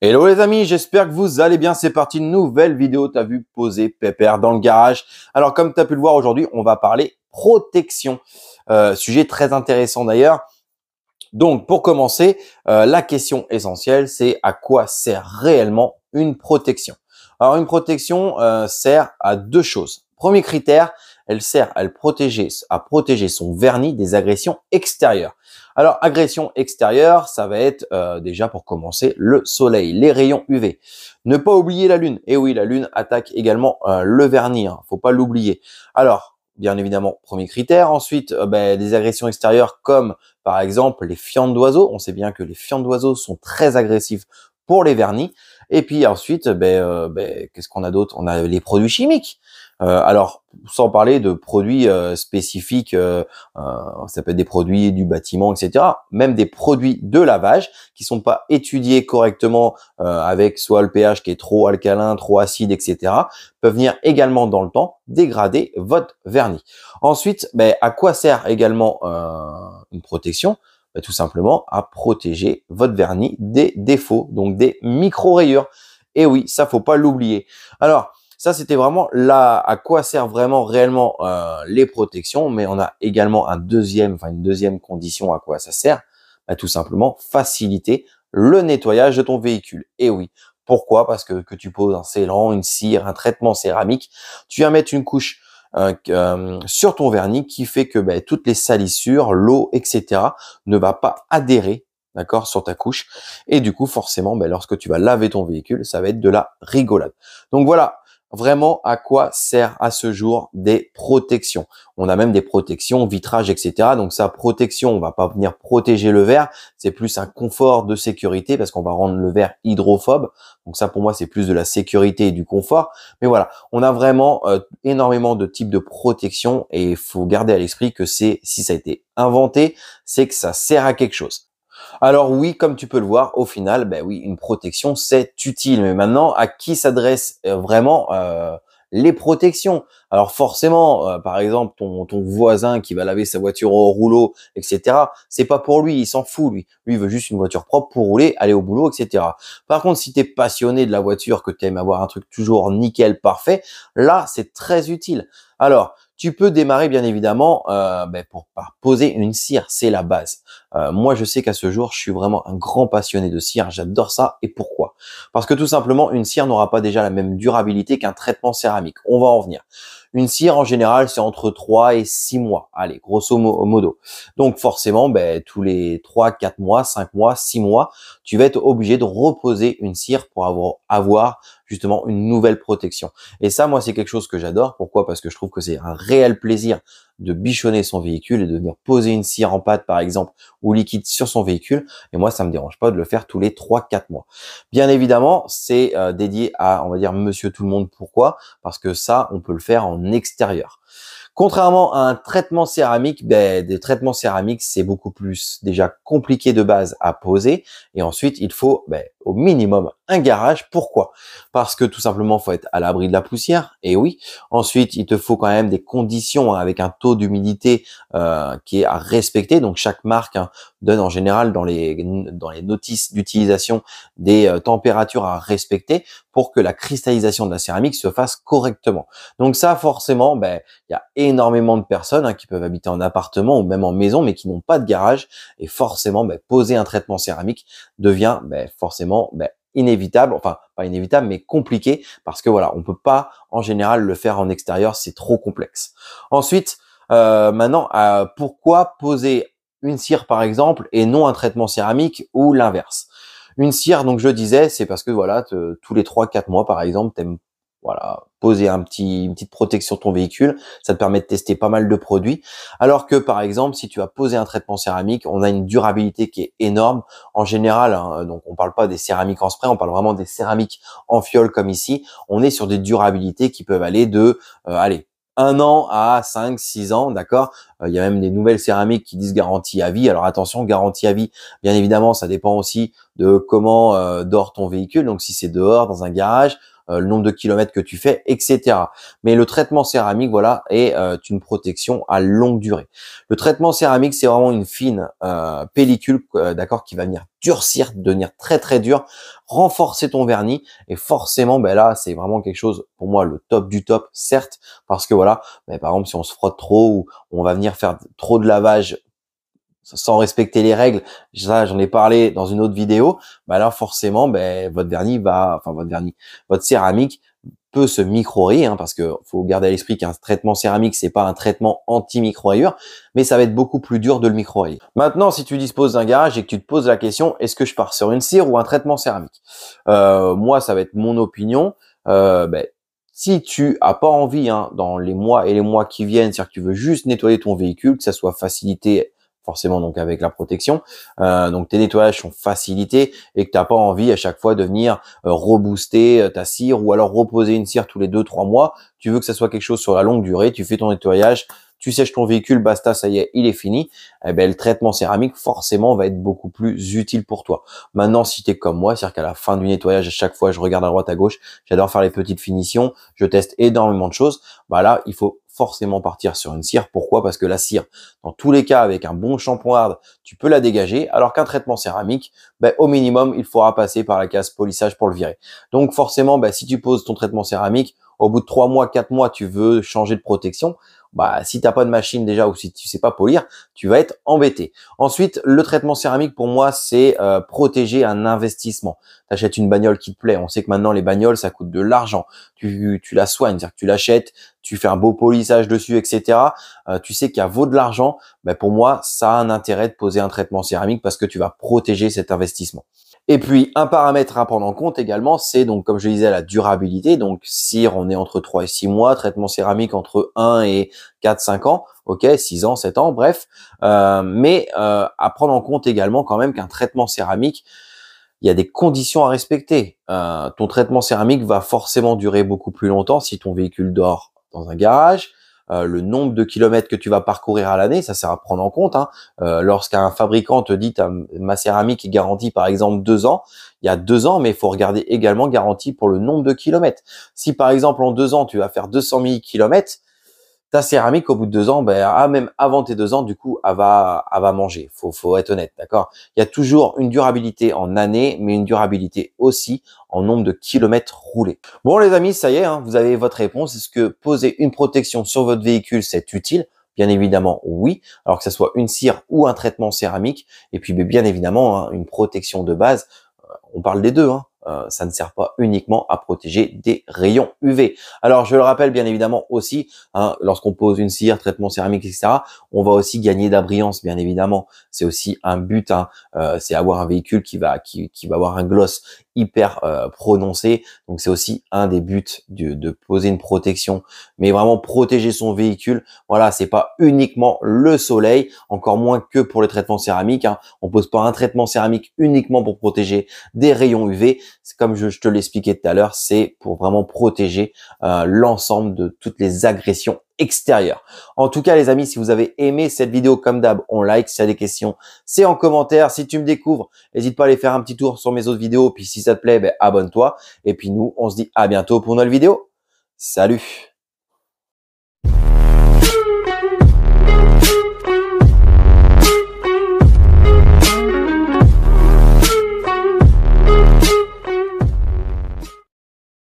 Hello les amis, j'espère que vous allez bien. C'est parti, nouvelle vidéo. T'as vu poser pépère dans le garage. Alors comme t'as pu le voir aujourd'hui, on va parler protection. Euh, sujet très intéressant d'ailleurs. Donc pour commencer, euh, la question essentielle, c'est à quoi sert réellement une protection Alors une protection euh, sert à deux choses. Premier critère, elle sert à, protéger, à protéger son vernis des agressions extérieures. Alors, agression extérieure, ça va être euh, déjà pour commencer le soleil, les rayons UV. Ne pas oublier la lune. Et eh oui, la lune attaque également euh, le vernis, ne hein. faut pas l'oublier. Alors, bien évidemment, premier critère. Ensuite, euh, ben, des agressions extérieures comme par exemple les fientes d'oiseaux. On sait bien que les fientes d'oiseaux sont très agressives pour les vernis. Et puis ensuite, ben, euh, ben, qu'est-ce qu'on a d'autre On a les produits chimiques. Euh, alors, sans parler de produits euh, spécifiques, ça peut être des produits du bâtiment, etc. Même des produits de lavage qui sont pas étudiés correctement avec soit le pH qui est trop alcalin, trop acide, etc. peuvent venir également dans le temps dégrader votre vernis. Ensuite, ben, à quoi sert également une protection bah, tout simplement à protéger votre vernis des défauts, donc des micro-rayures. Et oui, ça faut pas l'oublier. Alors, ça, c'était vraiment là à quoi servent vraiment réellement euh, les protections, mais on a également un deuxième, enfin une deuxième condition à quoi ça sert, bah, tout simplement faciliter le nettoyage de ton véhicule. Et oui, pourquoi Parce que que tu poses un scellant, une cire, un traitement céramique, tu vas mettre une couche euh, sur ton vernis qui fait que ben, toutes les salissures, l'eau, etc. ne va pas adhérer d'accord, sur ta couche. Et du coup, forcément, ben, lorsque tu vas laver ton véhicule, ça va être de la rigolade. Donc voilà, vraiment à quoi sert à ce jour des protections. On a même des protections, vitrage, etc. Donc ça, protection, on va pas venir protéger le verre, c'est plus un confort de sécurité parce qu'on va rendre le verre hydrophobe. Donc ça, pour moi, c'est plus de la sécurité et du confort. Mais voilà, on a vraiment euh, énormément de types de protections et il faut garder à l'esprit que c'est si ça a été inventé, c'est que ça sert à quelque chose. Alors oui, comme tu peux le voir, au final, ben oui, une protection c'est utile. Mais maintenant, à qui s'adresse euh, vraiment euh, les protections Alors forcément, euh, par exemple, ton, voisin qui va laver sa voiture au rouleau, etc. C'est pas pour lui, il s'en fout lui. Lui il veut juste une voiture propre pour rouler, aller au boulot, etc. Par contre, si tu es passionné de la voiture, que tu aimes avoir un truc toujours nickel, parfait, là c'est très utile. Alors tu peux démarrer bien évidemment euh, ben, pour poser une cire, c'est la base. Euh, moi, je sais qu'à ce jour, je suis vraiment un grand passionné de cire. J'adore ça. Et pourquoi Parce que tout simplement, une cire n'aura pas déjà la même durabilité qu'un traitement céramique. On va en venir. Une cire, en général, c'est entre 3 et 6 mois. Allez, grosso modo. Donc forcément, ben, tous les 3, 4 mois, 5 mois, 6 mois, tu vas être obligé de reposer une cire pour avoir, avoir justement une nouvelle protection. Et ça, moi, c'est quelque chose que j'adore. Pourquoi Parce que je trouve que c'est un réel plaisir de bichonner son véhicule et de venir poser une cire en pâte, par exemple, ou liquide sur son véhicule. Et moi, ça me dérange pas de le faire tous les 3-4 mois. Bien évidemment, c'est euh, dédié à, on va dire, monsieur tout le monde. Pourquoi Parce que ça, on peut le faire en extérieur. Contrairement à un traitement céramique, ben, des traitements céramiques, c'est beaucoup plus déjà compliqué de base à poser. Et ensuite, il faut ben, au minimum un garage. Pourquoi Parce que tout simplement, faut être à l'abri de la poussière. Et oui. Ensuite, il te faut quand même des conditions hein, avec un taux d'humidité euh, qui est à respecter. Donc chaque marque hein, donne en général dans les dans les notices d'utilisation des euh, températures à respecter pour que la cristallisation de la céramique se fasse correctement. Donc ça, forcément, ben il y a énormément de personnes hein, qui peuvent habiter en appartement ou même en maison, mais qui n'ont pas de garage. Et forcément, ben, poser un traitement céramique devient ben, forcément ben, inévitable, enfin pas inévitable, mais compliqué, parce que voilà, on peut pas en général le faire en extérieur, c'est trop complexe. Ensuite, euh, maintenant, euh, pourquoi poser une cire par exemple et non un traitement céramique ou l'inverse Une cire, donc je disais, c'est parce que voilà, tous les 3-4 mois par exemple, t'aimes voilà, poser un petit, une petite protection sur ton véhicule. Ça te permet de tester pas mal de produits. Alors que par exemple, si tu as posé un traitement céramique, on a une durabilité qui est énorme. En général, hein, donc on parle pas des céramiques en spray, on parle vraiment des céramiques en fiole comme ici. On est sur des durabilités qui peuvent aller de, euh, allez, un an à 5, 6 ans, d'accord euh, Il y a même des nouvelles céramiques qui disent garantie à vie. Alors attention, garantie à vie, bien évidemment, ça dépend aussi de comment euh, dort ton véhicule. Donc si c'est dehors, dans un garage, euh, le nombre de kilomètres que tu fais, etc. Mais le traitement céramique, voilà, est euh, une protection à longue durée. Le traitement céramique, c'est vraiment une fine euh, pellicule, d'accord, qui va venir durcir, devenir très très dur, renforcer ton vernis et forcément ben là c'est vraiment quelque chose pour moi le top du top certes parce que voilà mais ben par exemple si on se frotte trop ou on va venir faire trop de lavage sans respecter les règles, ça j'en ai parlé dans une autre vidéo, bah là forcément ben, votre vernis va, enfin votre vernis, votre céramique peut se micro-rayer, hein, parce que faut garder à l'esprit qu'un traitement céramique c'est pas un traitement anti-micro-rayure, mais ça va être beaucoup plus dur de le micro-rayer. Maintenant, si tu disposes d'un garage et que tu te poses la question, est-ce que je pars sur une cire ou un traitement céramique euh, Moi, ça va être mon opinion. Euh, ben, si tu as pas envie hein, dans les mois et les mois qui viennent, c'est-à-dire que tu veux juste nettoyer ton véhicule, que ça soit facilité forcément donc avec la protection. Euh, donc tes nettoyages sont facilités et que t'as pas envie à chaque fois de venir euh, rebooster euh, ta cire ou alors reposer une cire tous les deux trois mois. Tu veux que ça soit quelque chose sur la longue durée. Tu fais ton nettoyage, tu sèches ton véhicule, basta, ça y est, il est fini. Eh ben le traitement céramique forcément va être beaucoup plus utile pour toi. Maintenant, si tu es comme moi, c'est-à-dire qu'à la fin du nettoyage, à chaque fois, je regarde à droite à gauche, j'adore faire les petites finitions, je teste énormément de choses. Bah là, il faut forcément partir sur une cire. Pourquoi Parce que la cire, dans tous les cas, avec un bon shampoing hard, tu peux la dégager, alors qu'un traitement céramique, ben, au minimum, il faudra passer par la case polissage pour le virer. Donc forcément, ben, si tu poses ton traitement céramique, au bout de 3 mois, 4 mois, tu veux changer de protection, bah, si t'as pas de machine déjà ou si tu sais pas polir, tu vas être embêté. Ensuite, le traitement céramique pour moi, c'est euh, protéger un investissement. T'achètes une bagnole qui te plaît. On sait que maintenant les bagnoles, ça coûte de l'argent. Tu, tu la soignes, dire que tu l'achètes, tu fais un beau polissage dessus, etc. Euh, tu sais qu'il y a vaut de l'argent. mais ben, pour moi, ça a un intérêt de poser un traitement céramique parce que tu vas protéger cet investissement. Et puis un paramètre à prendre en compte également, c'est donc comme je disais la durabilité. Donc si on est entre 3 et 6 mois, traitement céramique entre 1 et 4 5 ans, OK, 6 ans, 7 ans, bref. Euh, mais euh, à prendre en compte également quand même qu'un traitement céramique il y a des conditions à respecter. Euh, ton traitement céramique va forcément durer beaucoup plus longtemps si ton véhicule dort dans un garage, euh, le nombre de kilomètres que tu vas parcourir à l'année, ça sert à prendre en compte. Hein. Euh, lorsqu'un fabricant te dit ma céramique est garantie par exemple deux ans, il y a deux ans, mais il faut regarder également garantie pour le nombre de kilomètres. Si par exemple en deux ans tu vas faire 200 000 kilomètres, ta céramique, au bout de deux ans, ben, ah, même avant tes deux ans, du coup, elle va, elle va manger. Faut, faut être honnête, d'accord Il y a toujours une durabilité en années, mais une durabilité aussi en nombre de kilomètres roulés. Bon, les amis, ça y est, hein, vous avez votre réponse. Est-ce que poser une protection sur votre véhicule, c'est utile Bien évidemment, oui. Alors que ce soit une cire ou un traitement céramique, et puis ben, bien évidemment, hein, une protection de base. Euh, on parle des deux. Hein. Euh, ça ne sert pas uniquement à protéger des rayons UV. Alors je le rappelle bien évidemment aussi, hein, lorsqu'on pose une cire, traitement céramique, etc., on va aussi gagner de bien évidemment. C'est aussi un but, hein, euh, c'est avoir un véhicule qui va qui, qui va avoir un gloss hyper euh, prononcé. Donc c'est aussi un des buts de, poser une protection, mais vraiment protéger son véhicule. Voilà, c'est pas uniquement le soleil, encore moins que pour les traitements céramiques. Hein. On pose pas un traitement céramique uniquement pour protéger des rayons UV. C'est comme je, te l'expliquais tout à l'heure, c'est pour vraiment protéger euh, l'ensemble de toutes les agressions extérieur. En tout cas, les amis, si vous avez aimé cette vidéo, comme d'hab, on like. Si y a des questions, c'est en commentaire. Si tu me découvres, n'hésite pas à aller faire un petit tour sur mes autres vidéos. Puis si ça te plaît, ben, abonne-toi. Et puis nous, on se dit à bientôt pour une nouvelle vidéo. Salut